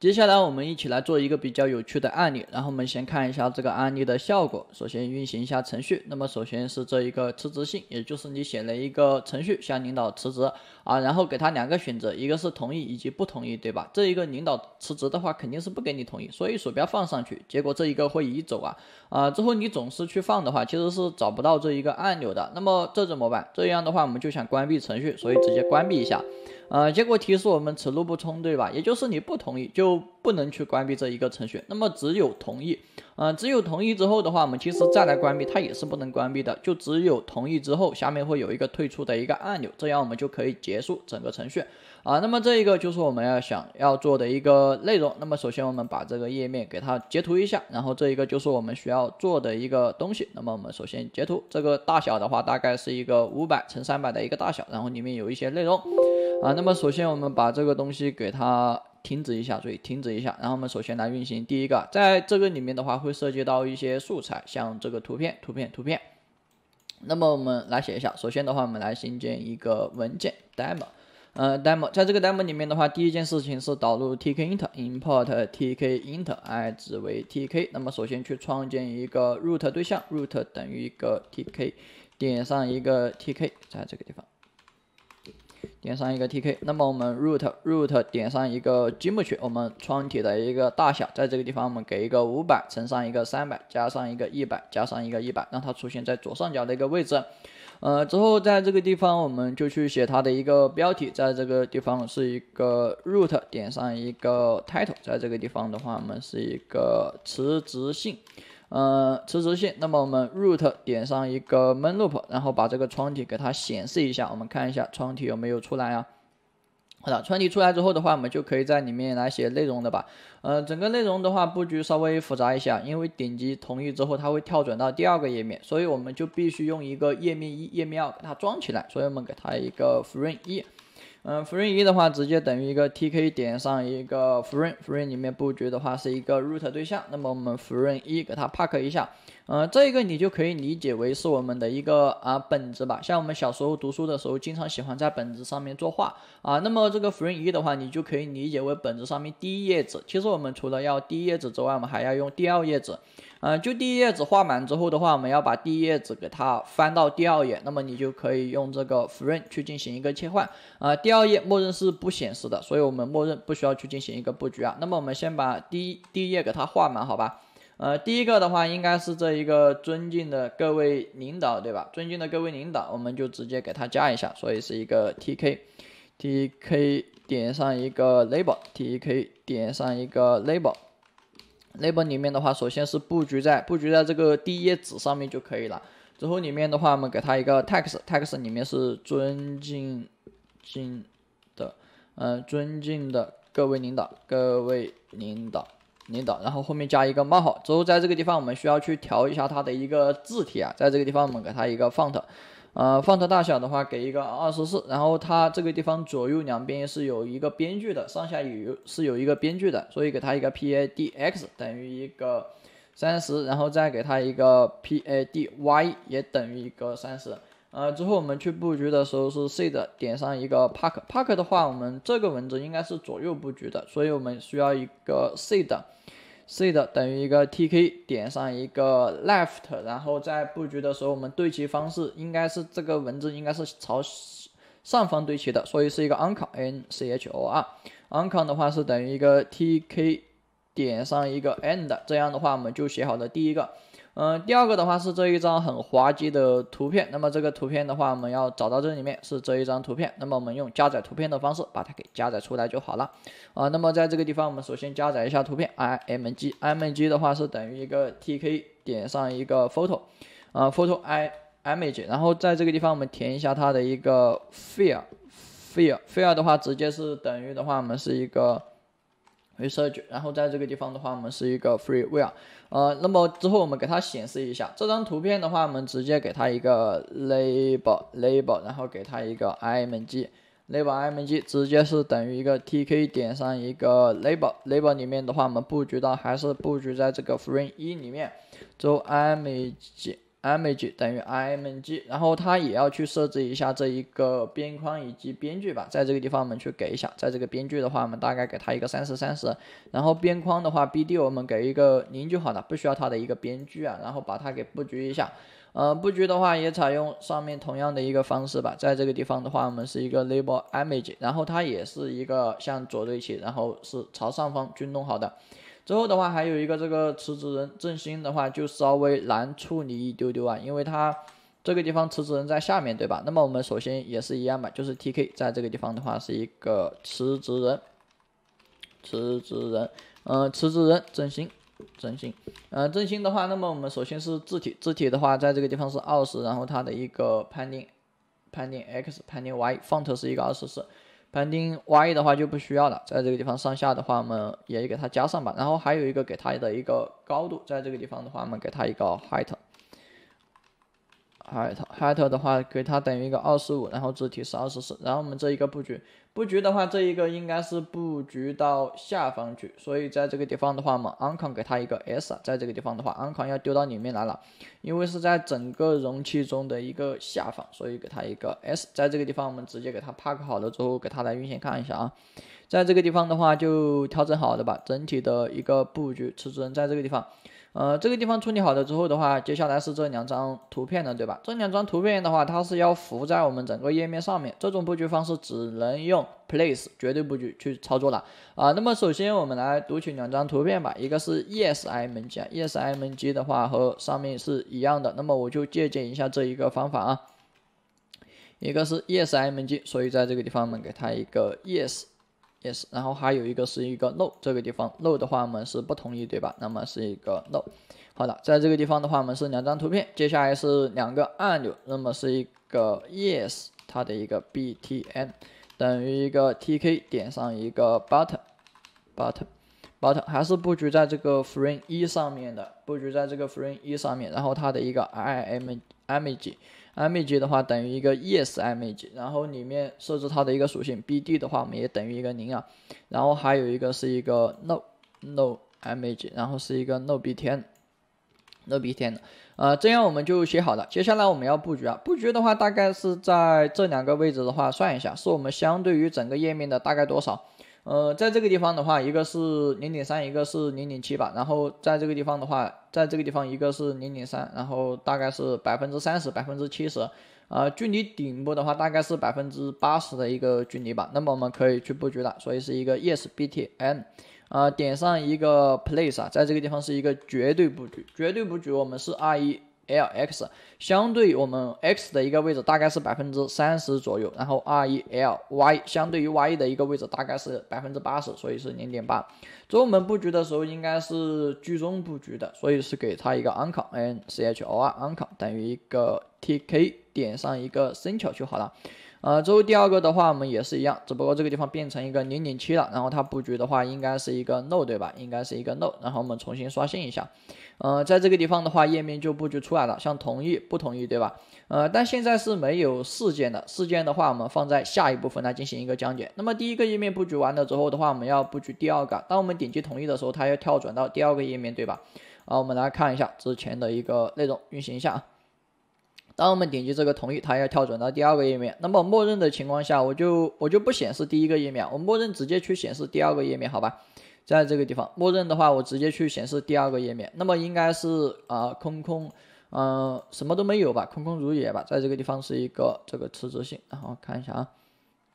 接下来我们一起来做一个比较有趣的案例，然后我们先看一下这个案例的效果。首先运行一下程序，那么首先是这一个辞职信，也就是你写了一个程序向领导辞职啊，然后给他两个选择，一个是同意以及不同意，对吧？这一个领导辞职的话肯定是不给你同意，所以鼠标放上去，结果这一个会移走啊啊之后你总是去放的话，其实是找不到这一个按钮的。那么这怎么办？这样的话我们就想关闭程序，所以直接关闭一下。啊，结果提示我们此路不通，对吧？也就是你不同意就不能去关闭这一个程序，那么只有同意，啊，只有同意之后的话，我们其实再来关闭它也是不能关闭的，就只有同意之后，下面会有一个退出的一个按钮，这样我们就可以结束整个程序啊。那么这一个就是我们要想要做的一个内容。那么首先我们把这个页面给它截图一下，然后这一个就是我们需要做的一个东西。那么我们首先截图，这个大小的话大概是一个五百乘三百的一个大小，然后里面有一些内容。啊，那么首先我们把这个东西给它停止一下，注意停止一下，然后我们首先来运行第一个，在这个里面的话会涉及到一些素材，像这个图片、图片、图片。那么我们来写一下，首先的话我们来新建一个文件 demo，呃，demo，在这个 demo 里面的话，第一件事情是导入 tkinter，import tkinter，哎，只为 tk。那么首先去创建一个 root 对象，root 等于一个 tk，点上一个 tk，在这个地方。点上一个 T K，那么我们 root root 点上一个积木区，我们窗体的一个大小，在这个地方我们给一个五百乘上一个三百，加上一个一百，加上一个一百，让它出现在左上角的一个位置。呃，之后在这个地方我们就去写它的一个标题，在这个地方是一个 root 点上一个 title，在这个地方的话我们是一个辞职信。嗯，垂直线。那么我们 root 点上一个 main loop，然后把这个窗体给它显示一下。我们看一下窗体有没有出来啊？好的，窗体出来之后的话，我们就可以在里面来写内容的吧。嗯，整个内容的话布局稍微复杂一下，因为点击同意之后它会跳转到第二个页面，所以我们就必须用一个页面一、页面二给它装起来。所以我们给它一个 frame 一。嗯 f r e e 一的话，直接等于一个 Tk 点上一个 f r e e f r e e 里面布局的话是一个 Root 对象。那么我们 f r e e 一给它 pack 一下。嗯，这一个你就可以理解为是我们的一个啊本子吧。像我们小时候读书的时候，经常喜欢在本子上面作画啊。那么这个 f r e e 一的话，你就可以理解为本子上面第一页纸，其实我们除了要第一页纸之外，我们还要用第二页纸。嗯，就第一页纸画满之后的话，我们要把第一页纸给它翻到第二页，那么你就可以用这个 frame 去进行一个切换。啊，第二页默认是不显示的，所以我们默认不需要去进行一个布局啊。那么我们先把第一第一页给它画满，好吧？呃，第一个的话应该是这一个尊敬的各位领导，对吧？尊敬的各位领导，我们就直接给它加一下，所以是一个 T K T K 点上一个 label，T K 点上一个 label。内部里面的话，首先是布局在布局在这个第一页纸上面就可以了。之后里面的话，我们给它一个 text，text 里面是尊敬敬的，嗯，尊敬的各位领导，各位领导，领导。然后后面加一个冒号。之后在这个地方，我们需要去调一下它的一个字体啊。在这个地方，我们给它一个 font。呃，放的大小的话，给一个二十四，然后它这个地方左右两边是有一个边距的，上下有是有一个边距的，所以给它一个 padx 等于一个三十，然后再给它一个 pady 也等于一个三十。呃，之后我们去布局的时候是 c 的，点上一个 park park 的话，我们这个文字应该是左右布局的，所以我们需要一个 c 的。C 的等于一个 T K 点上一个 Left，然后在布局的时候，我们对齐方式应该是这个文字应该是朝上方对齐的，所以是一个 u n c l n N C H O r u n c l n 的话是等于一个 T K 点上一个 End，这样的话我们就写好了第一个。嗯，第二个的话是这一张很滑稽的图片。那么这个图片的话，我们要找到这里面是这一张图片。那么我们用加载图片的方式把它给加载出来就好了。啊，那么在这个地方，我们首先加载一下图片，img，img 的话是等于一个 tk 点上一个 photo，啊，photo image。然后在这个地方，我们填一下它的一个 file，file，file 的话直接是等于的话，我们是一个。research，然后在这个地方的话，我们是一个 free w i e l 呃，那么之后我们给它显示一下这张图片的话，我们直接给它一个 label label，然后给它一个 img，label img 直接是等于一个 tk 点上一个 label label 里面的话，我们布局到还是布局在这个 frame 一里面，之后 i m g image 等于 img，然后它也要去设置一下这一个边框以及边距吧，在这个地方我们去给一下，在这个边距的话，我们大概给它一个三十三十，然后边框的话，bd 我们给一个零就好了，不需要它的一个边距啊，然后把它给布局一下，呃，布局的话也采用上面同样的一个方式吧，在这个地方的话，我们是一个 label image，然后它也是一个向左对齐，然后是朝上方去弄好的。之后的话，还有一个这个辞职人振兴的话，就稍微难处理一丢丢啊，因为他这个地方辞职人在下面，对吧？那么我们首先也是一样嘛，就是 T K 在这个地方的话是一个辞职人，辞职人，嗯，辞职人振兴，振兴，嗯，振兴的话，那么我们首先是字体，字体的话，在这个地方是二十，然后它的一个判定，判定 X 判定 Y font 是一个二十四。判定 Y 的话就不需要了，在这个地方上下的话我们也给它加上吧。然后还有一个给它的一个高度，在这个地方的话我们给它一个 height，height height 的话给它等于一个二十五，然后字体是二十四，然后我们这一个布局。布局的话，这一个应该是布局到下方去，所以在这个地方的话嘛，安康给它一个 S，在这个地方的话，安康要丢到里面来了，因为是在整个容器中的一个下方，所以给它一个 S。在这个地方，我们直接给它 pack 好了之后，给它来运行看一下啊。在这个地方的话，就调整好的吧，整体的一个布局，尺寸在这个地方。呃，这个地方处理好了之后的话，接下来是这两张图片的，对吧？这两张图片的话，它是要浮在我们整个页面上面，这种布局方式只能用 place 绝对布局去操作了。啊，那么首先我们来读取两张图片吧，一个是 yes img，yes img 的话和上面是一样的，那么我就借鉴一下这一个方法啊。一个是 yes img，所以在这个地方我们给它一个 yes。Yes，然后还有一个是一个 No，这个地方 No 的话我们是不同意，对吧？那么是一个 No。好的，在这个地方的话，我们是两张图片，接下来是两个按钮，那么是一个 Yes，它的一个 btn 等于一个 tk 点上一个 button，button，button 还是布局在这个 frame 一上面的，布局在这个 frame 一上面，然后它的一个 im image。image 的话等于一个 yes image，然后里面设置它的一个属性 bd 的话，我们也等于一个零啊，然后还有一个是一个 no no image，然后是一个 no b 天 no b 天的，呃，这样我们就写好了。接下来我们要布局啊，布局的话大概是在这两个位置的话，算一下是我们相对于整个页面的大概多少。呃，在这个地方的话，一个是零点三，一个是零点七吧。然后在这个地方的话，在这个地方一个是零点三，然后大概是百分之三十，百分之七十，啊，距离顶部的话大概是百分之八十的一个距离吧。那么我们可以去布局了，所以是一个 yes btn，啊，点上一个 place 啊，在这个地方是一个绝对布局，绝对布局我们是 r 一。L X 相对于我们 X 的一个位置，大概是百分之三十左右。然后 R E L Y 相对于 Y 的一个位置，大概是百分之八十，所以是零点八。以我们布局的时候，应该是居中布局的，所以是给它一个 u n c h o N C H O R u n c h o 等于一个 T K 点上一个深巧就好了。呃，之后第二个的话，我们也是一样，只不过这个地方变成一个零点七了，然后它布局的话，应该是一个 no 对吧？应该是一个 no，然后我们重新刷新一下，呃，在这个地方的话，页面就布局出来了，像同意、不同意对吧？呃，但现在是没有事件的，事件的话，我们放在下一部分来进行一个讲解。那么第一个页面布局完了之后的话，我们要布局第二个，当我们点击同意的时候，它要跳转到第二个页面对吧？啊，我们来看一下之前的一个内容，运行一下啊。当我们点击这个同意，它要跳转到第二个页面。那么默认的情况下，我就我就不显示第一个页面，我默认直接去显示第二个页面，好吧？在这个地方，默认的话，我直接去显示第二个页面。那么应该是啊空空，嗯，什么都没有吧？空空如也吧？在这个地方是一个这个辞职信，然后看一下啊。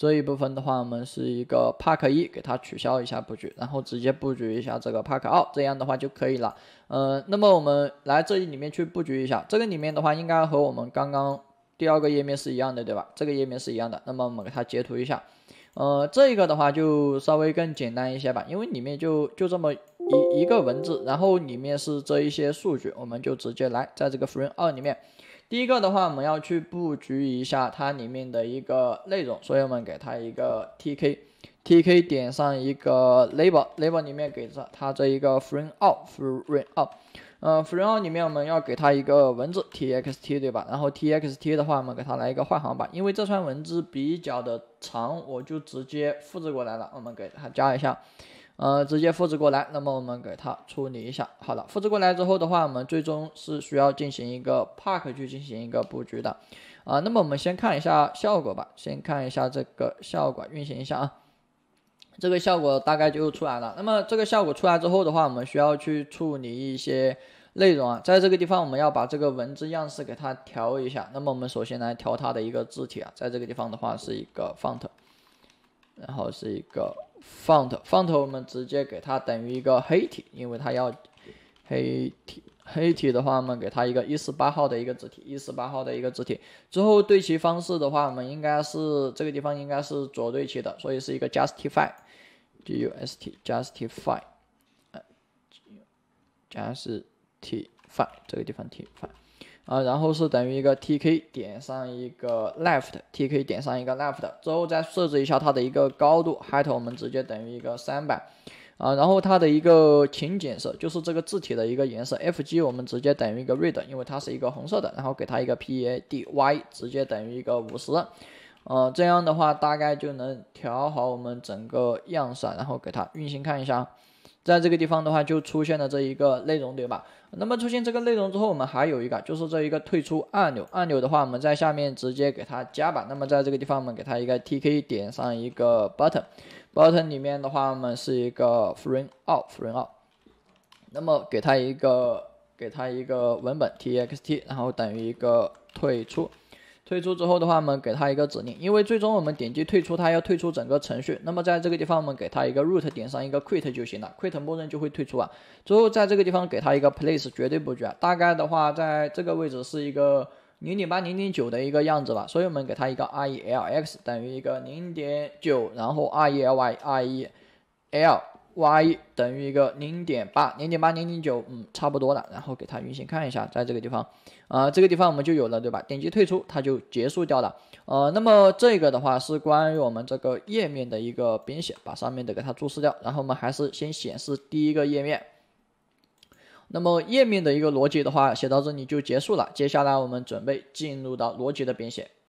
这一部分的话，我们是一个 p a r k 一，给它取消一下布局，然后直接布局一下这个 p a r k 二，这样的话就可以了。嗯，那么我们来这里面去布局一下。这个里面的话，应该和我们刚刚第二个页面是一样的，对吧？这个页面是一样的。那么我们给它截图一下。呃，这个的话就稍微更简单一些吧，因为里面就就这么一一个文字，然后里面是这一些数据，我们就直接来在这个 frame 二里面。第一个的话，我们要去布局一下它里面的一个内容，所以我们给它一个 T K T K 点上一个 Label Label 里面给它它这一个 Frame Out Frame Out，呃 Frame Out 里面我们要给它一个文字 T X T 对吧？然后 T X T 的话，我们给它来一个换行吧，因为这串文字比较的长，我就直接复制过来了，我们给它加一下。呃，直接复制过来，那么我们给它处理一下。好了，复制过来之后的话，我们最终是需要进行一个 pack 去进行一个布局的。啊，那么我们先看一下效果吧，先看一下这个效果，运行一下啊，这个效果大概就出来了。那么这个效果出来之后的话，我们需要去处理一些内容啊，在这个地方我们要把这个文字样式给它调一下。那么我们首先来调它的一个字体啊，在这个地方的话是一个 font，然后是一个。font font，我们直接给它等于一个黑体，因为它要黑体。黑体的话，我们给它一个一十八号的一个字体，一十八号的一个字体。之后对齐方式的话，我们应该是这个地方应该是左对齐的，所以是一个 justify，justify，justify，justify，这个地方 j f t i f y 啊，然后是等于一个 T K 点上一个 left，T K 点上一个 left，之后再设置一下它的一个高度 height，我们直接等于一个三百，啊，然后它的一个前景色就是这个字体的一个颜色 F G，我们直接等于一个 red，因为它是一个红色的，然后给它一个 P A D Y，直接等于一个五十，呃，这样的话大概就能调好我们整个样式，然后给它运行看一下。在这个地方的话，就出现了这一个内容，对吧？那么出现这个内容之后，我们还有一个就是这一个退出按钮。按钮的话，我们在下面直接给它加吧。那么在这个地方，我们给它一个 T K 点上一个 button，button 里面的话，我们是一个 frame out，frame out。那么给它一个，给它一个文本 T X T，然后等于一个退出。退出之后的话，我们给它一个指令，因为最终我们点击退出，它要退出整个程序。那么在这个地方，我们给它一个 root 点上一个 quit 就行了，quit 默认就会退出啊。之后在这个地方给它一个 place 绝对不绝，大概的话在这个位置是一个0.8 0.9的一个样子吧。所以我们给它一个 i e l x 等于一个0.9，然后 i e l y r e l y 等于一个零点八，零点八零零九，嗯，差不多了。然后给它运行看一下，在这个地方，啊，这个地方我们就有了，对吧？点击退出，它就结束掉了。呃，那么这个的话是关于我们这个页面的一个编写，把上面的给它注释掉。然后我们还是先显示第一个页面。那么页面的一个逻辑的话，写到这里就结束了。接下来我们准备进入到逻辑的编写。